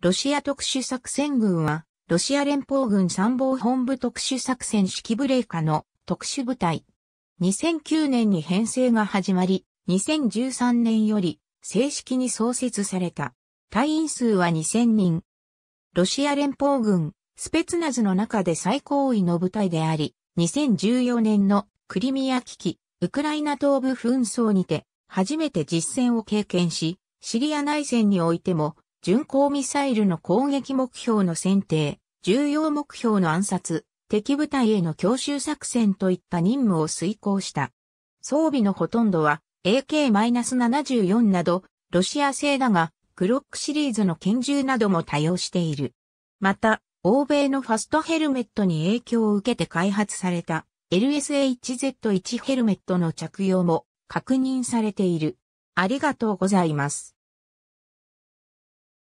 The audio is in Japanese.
ロシア特殊作戦軍は、ロシア連邦軍参謀本部特殊作戦指揮ブレーカの特殊部隊。2009年に編成が始まり、2013年より正式に創設された。隊員数は2000人。ロシア連邦軍、スペツナズの中で最高位の部隊であり、2014年のクリミア危機、ウクライナ東部紛争にて、初めて実戦を経験し、シリア内戦においても巡航ミサイルの攻撃目標の選定、重要目標の暗殺、敵部隊への強襲作戦といった任務を遂行した。装備のほとんどは AK-74 などロシア製だが、クロックシリーズの拳銃なども多用している。また、欧米のファストヘルメットに影響を受けて開発された LSHZ-1 ヘルメットの着用も確認されている。ありがとうございます。